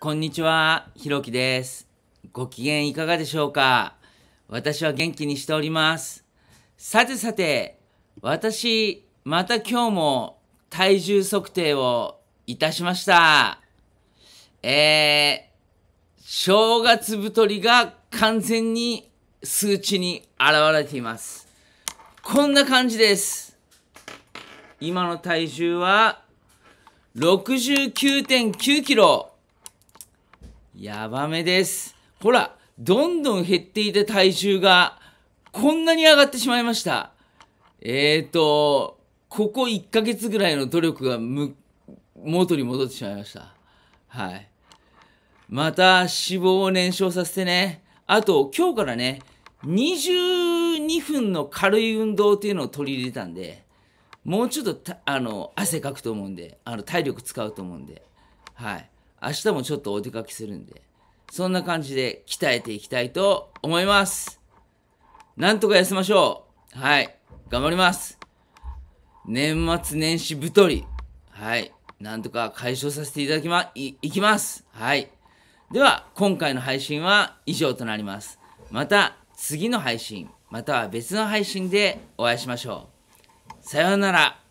こんにちは、ひろきです。ご機嫌いかがでしょうか私は元気にしております。さてさて、私、また今日も体重測定をいたしました。えー、正月太りが完全に数値に現れています。こんな感じです。今の体重は69.9キロ。やばめですほらどんどん減っていた体重がこんなに上がってしまいましたえっ、ー、とここ1ヶ月ぐらいの努力が元に戻ってしまいましたはいまた脂肪を燃焼させてねあと今日からね22分の軽い運動っていうのを取り入れたんでもうちょっとあの汗かくと思うんであの体力使うと思うんではい明日もちょっとお出かけするんで、そんな感じで鍛えていきたいと思います。なんとか痩せましょう。はい。頑張ります。年末年始太り。はい。なんとか解消させていただきま、い、いきます。はい。では、今回の配信は以上となります。また次の配信、または別の配信でお会いしましょう。さようなら。